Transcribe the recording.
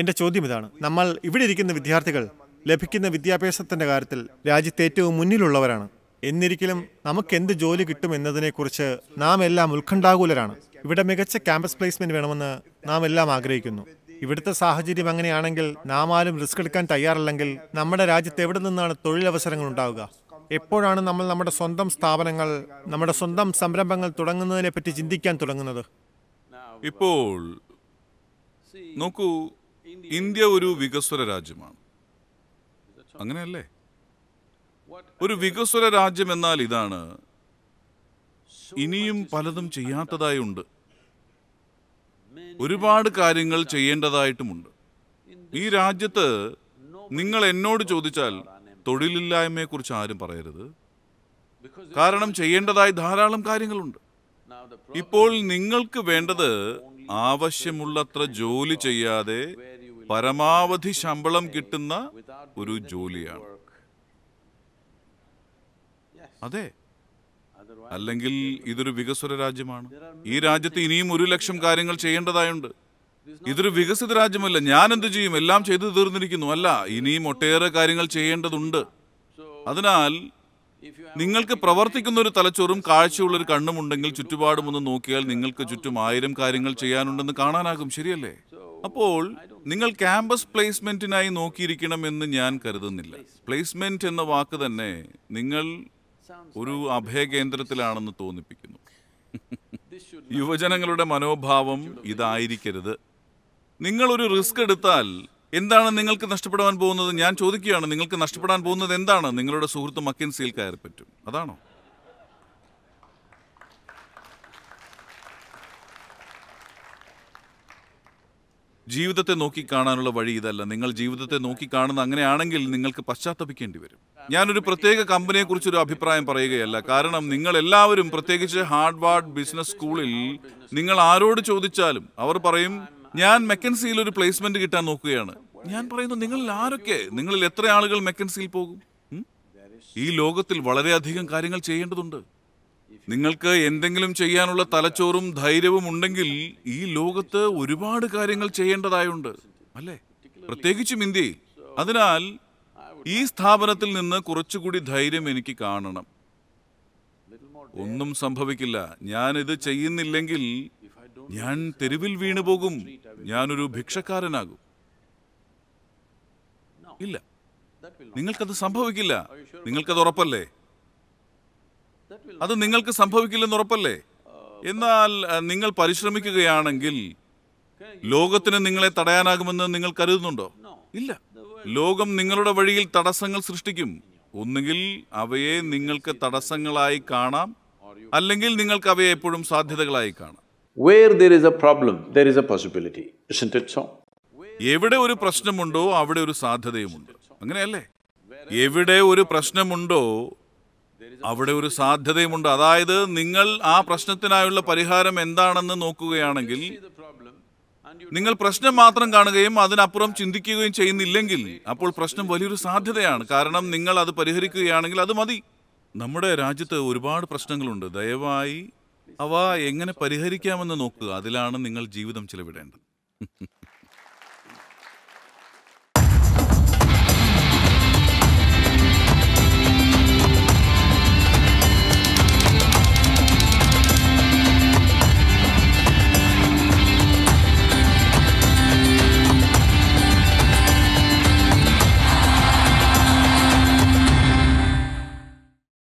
എന്റെ ചോദ്യം ഇതാണ് നമ്മൾ ഇവിടെ ഇരിക്കുന്ന വിദ്യാർത്ഥികൾ ലഭിക്കുന്ന വിദ്യാഭ്യാസത്തിന്റെ കാര്യത്തിൽ രാജ്യത്ത് ഏറ്റവും മുന്നിലുള്ളവരാണ് എന്നിരിക്കലും നമുക്ക് എന്ത് ജോലി കിട്ടും എന്നതിനെക്കുറിച്ച് നാം എല്ലാം ഉത്കണ്ഠാകൂലരാണ് ഇവിടെ മികച്ച ക്യാമ്പസ് പ്ലേസ്മെന്റ് വേണമെന്ന് നാം എല്ലാം ആഗ്രഹിക്കുന്നു ഇവിടുത്തെ സാഹചര്യം അങ്ങനെയാണെങ്കിൽ നാം ആരും റിസ്ക് എടുക്കാൻ തയ്യാറല്ലെങ്കിൽ നമ്മുടെ രാജ്യത്ത് എവിടെ നിന്നാണ് തൊഴിലവസരങ്ങൾ ഉണ്ടാവുക എപ്പോഴാണ് നമ്മൾ നമ്മുടെ സ്വന്തം സ്ഥാപനങ്ങൾ നമ്മുടെ സ്വന്തം സംരംഭങ്ങൾ തുടങ്ങുന്നതിനെ പറ്റി ചിന്തിക്കാൻ തുടങ്ങുന്നത് ഇപ്പോൾ നോക്കൂ ഇന്ത്യ ഒരു വികസ്വര രാജ്യമാണ് അങ്ങനെയല്ലേ ഒരു വികസ്വര രാജ്യം എന്നാൽ ഇതാണ് ഇനിയും പലതും ചെയ്യാത്തതായി ഉണ്ട് ഒരുപാട് കാര്യങ്ങൾ ചെയ്യേണ്ടതായിട്ടുമുണ്ട് ഈ രാജ്യത്ത് നിങ്ങൾ എന്നോട് ചോദിച്ചാൽ തൊഴിലില്ലായ്മയെക്കുറിച്ച് ആരും പറയരുത് കാരണം ചെയ്യേണ്ടതായി ധാരാളം കാര്യങ്ങളുണ്ട് ഇപ്പോൾ നിങ്ങൾക്ക് വേണ്ടത് ആവശ്യമുള്ളത്ര ജോലി ചെയ്യാതെ പരമാവധി ശമ്പളം കിട്ടുന്ന ഒരു ജോലിയാണ് അതെ അല്ലെങ്കിൽ ഇതൊരു വികസ്വര രാജ്യമാണ് ഈ രാജ്യത്ത് ഇനിയും ഒരു ലക്ഷം കാര്യങ്ങൾ ചെയ്യേണ്ടതായുണ്ട് ഇതൊരു വികസിത രാജ്യമല്ല ഞാൻ എന്ത് ചെയ്യും എല്ലാം ചെയ്തു തീർന്നിരിക്കുന്നു അല്ല ഇനിയും ഒട്ടേറെ കാര്യങ്ങൾ ചെയ്യേണ്ടതുണ്ട് അതിനാൽ നിങ്ങൾക്ക് പ്രവർത്തിക്കുന്ന ഒരു തലച്ചോറും കാഴ്ചയുള്ള ഒരു കണ്ണുമുണ്ടെങ്കിൽ ചുറ്റുപാടും ഒന്ന് നോക്കിയാൽ നിങ്ങൾക്ക് ചുറ്റും ആയിരം കാര്യങ്ങൾ ചെയ്യാനുണ്ടെന്ന് കാണാനാകും ശരിയല്ലേ അപ്പോൾ നിങ്ങൾ ക്യാമ്പസ് പ്ലേസ്മെന്റിനായി നോക്കിയിരിക്കണമെന്ന് ഞാൻ കരുതുന്നില്ല പ്ലേസ്മെന്റ് എന്ന വാക്ക് തന്നെ നിങ്ങൾ ഒരു അഭയകേന്ദ്രത്തിലാണെന്ന് തോന്നിപ്പിക്കുന്നു യുവജനങ്ങളുടെ മനോഭാവം ഇതായിരിക്കരുത് ഒരു റിസ്ക് എടുത്താൽ എന്താണ് നിങ്ങൾക്ക് നഷ്ടപ്പെടാൻ പോകുന്നത് ഞാൻ ചോദിക്കുകയാണ് നിങ്ങൾക്ക് നഷ്ടപ്പെടാൻ പോകുന്നത് എന്താണ് നിങ്ങളുടെ സുഹൃത്ത് മക്കിൻസിയിൽ കയറി പറ്റും അതാണോ ജീവിതത്തെ നോക്കിക്കാണാനുള്ള വഴി ഇതല്ല നിങ്ങൾ ജീവിതത്തെ നോക്കിക്കാണുന്ന അങ്ങനെയാണെങ്കിൽ നിങ്ങൾക്ക് പശ്ചാത്തപിക്കേണ്ടി വരും ഞാനൊരു പ്രത്യേക കമ്പനിയെക്കുറിച്ചൊരു അഭിപ്രായം പറയുകയല്ല കാരണം നിങ്ങൾ എല്ലാവരും പ്രത്യേകിച്ച് ഹാർഡ്വാർഡ് ബിസിനസ് സ്കൂളിൽ നിങ്ങൾ ആരോട് ചോദിച്ചാലും അവർ പറയും ഞാൻ മെക്കൻസിയിൽ ഒരു പ്ലേസ്മെന്റ് കിട്ടാൻ നോക്കുകയാണ് ഞാൻ പറയുന്നു നിങ്ങളിൽ ആരൊക്കെ നിങ്ങളിൽ എത്ര ആളുകൾ മെക്കൻസിയിൽ പോകും ഈ ലോകത്തിൽ വളരെയധികം കാര്യങ്ങൾ ചെയ്യേണ്ടതുണ്ട് നിങ്ങൾക്ക് എന്തെങ്കിലും ചെയ്യാനുള്ള തലച്ചോറും ധൈര്യവും ഉണ്ടെങ്കിൽ ഈ ലോകത്ത് ഒരുപാട് കാര്യങ്ങൾ ചെയ്യേണ്ടതായുണ്ട് അല്ലേ പ്രത്യേകിച്ചും ഇന്ത്യയിൽ അതിനാൽ ഈ സ്ഥാപനത്തിൽ നിന്ന് കുറച്ചുകൂടി ധൈര്യം എനിക്ക് കാണണം ഒന്നും സംഭവിക്കില്ല ഞാൻ ഇത് ചെയ്യുന്നില്ലെങ്കിൽ ഞാൻ തെരുവിൽ വീണു പോകും ഞാനൊരു ഭിക്ഷക്കാരനാകും ഇല്ല നിങ്ങൾക്കത് സംഭവിക്കില്ല നിങ്ങൾക്കത് ഉറപ്പല്ലേ അത് നിങ്ങൾക്ക് സംഭവിക്കില്ലെന്ന് ഉറപ്പല്ലേ എന്നാൽ നിങ്ങൾ പരിശ്രമിക്കുകയാണെങ്കിൽ ലോകത്തിന് നിങ്ങളെ തടയാനാകുമെന്ന് നിങ്ങൾ കരുതുന്നുണ്ടോ ഇല്ല ലോകം നിങ്ങളുടെ വഴിയിൽ തടസ്സങ്ങൾ സൃഷ്ടിക്കും ഒന്നുകിൽ അവയെ നിങ്ങൾക്ക് തടസ്സങ്ങളായി കാണാം അല്ലെങ്കിൽ നിങ്ങൾക്ക് അവയെ എപ്പോഴും സാധ്യതകളായി കാണാം എവിടെ ഒരു പ്രശ്നമുണ്ടോ അവിടെ ഒരു സാധ്യതയുമുണ്ട് അങ്ങനെയല്ലേ എവിടെ ഒരു പ്രശ്നമുണ്ടോ അവിടെ ഒരു സാധ്യതയുമുണ്ട് അതായത് നിങ്ങൾ ആ പ്രശ്നത്തിനായുള്ള പരിഹാരം എന്താണെന്ന് നോക്കുകയാണെങ്കിൽ നിങ്ങൾ പ്രശ്നം മാത്രം കാണുകയും അതിനപ്പുറം ചിന്തിക്കുകയും ചെയ്യുന്നില്ലെങ്കിൽ അപ്പോൾ പ്രശ്നം വലിയൊരു സാധ്യതയാണ് കാരണം നിങ്ങൾ അത് പരിഹരിക്കുകയാണെങ്കിൽ അത് മതി നമ്മുടെ രാജ്യത്ത് ഒരുപാട് പ്രശ്നങ്ങളുണ്ട് ദയവായി അവ എങ്ങനെ പരിഹരിക്കാമെന്ന് നോക്കുക അതിലാണ് നിങ്ങൾ ജീവിതം ചിലവിടേണ്ടത്